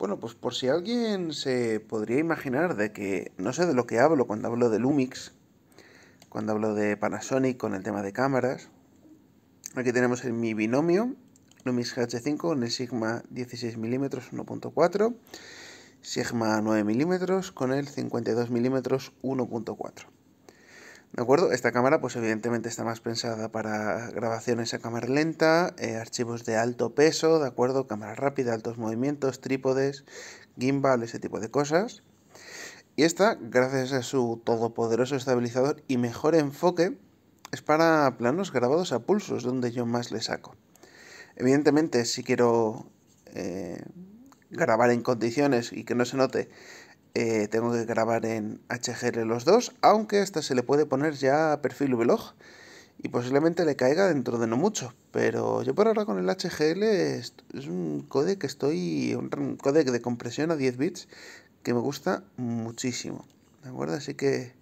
Bueno, pues por si alguien se podría imaginar de que no sé de lo que hablo cuando hablo de Lumix, cuando hablo de Panasonic con el tema de cámaras, aquí tenemos el mi binomio Lumix H5 con el Sigma 16mm 1.4, Sigma 9mm con el 52mm 1.4. ¿De acuerdo? Esta cámara pues evidentemente está más pensada para grabaciones a cámara lenta, eh, archivos de alto peso, ¿de acuerdo? Cámara rápida, altos movimientos, trípodes, gimbal, ese tipo de cosas. Y esta, gracias a su todopoderoso estabilizador y mejor enfoque, es para planos grabados a pulsos, donde yo más le saco. Evidentemente, si quiero eh, grabar en condiciones y que no se note eh, tengo que grabar en HGL los dos, aunque hasta se le puede poner ya perfil vlog y posiblemente le caiga dentro de no mucho. Pero yo por ahora con el HGL es, un codec que estoy, un codec de compresión a 10 bits que me gusta muchísimo. ¿De acuerdo? Así que